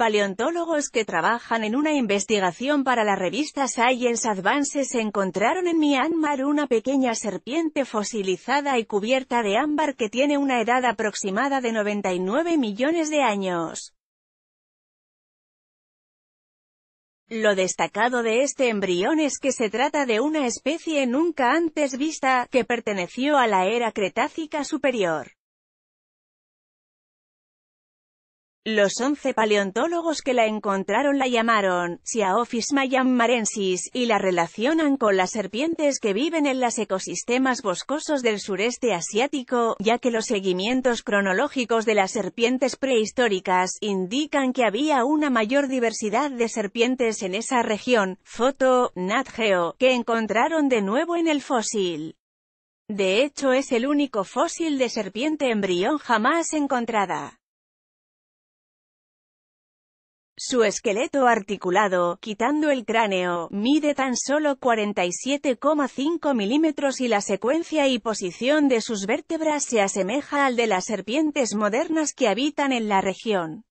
Paleontólogos que trabajan en una investigación para la revista Science Advances encontraron en Myanmar una pequeña serpiente fosilizada y cubierta de ámbar que tiene una edad aproximada de 99 millones de años. Lo destacado de este embrión es que se trata de una especie nunca antes vista, que perteneció a la era Cretácica Superior. Los once paleontólogos que la encontraron la llamaron Siaophis marensis y la relacionan con las serpientes que viven en los ecosistemas boscosos del sureste asiático, ya que los seguimientos cronológicos de las serpientes prehistóricas indican que había una mayor diversidad de serpientes en esa región, foto, Nat que encontraron de nuevo en el fósil. De hecho es el único fósil de serpiente embrión jamás encontrada. Su esqueleto articulado, quitando el cráneo, mide tan solo 47,5 milímetros y la secuencia y posición de sus vértebras se asemeja al de las serpientes modernas que habitan en la región.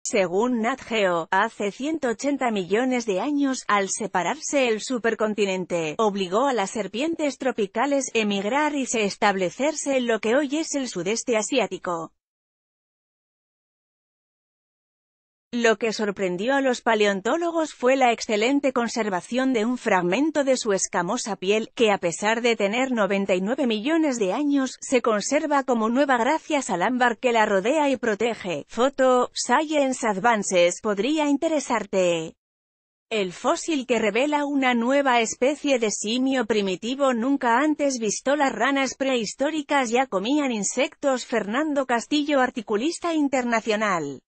Según Nat Geo, hace 180 millones de años, al separarse el supercontinente, obligó a las serpientes tropicales a emigrar y se establecerse en lo que hoy es el sudeste asiático. Lo que sorprendió a los paleontólogos fue la excelente conservación de un fragmento de su escamosa piel, que a pesar de tener 99 millones de años, se conserva como nueva gracias al ámbar que la rodea y protege. Foto, Science Advances, podría interesarte. El fósil que revela una nueva especie de simio primitivo nunca antes visto las ranas prehistóricas ya comían insectos Fernando Castillo articulista internacional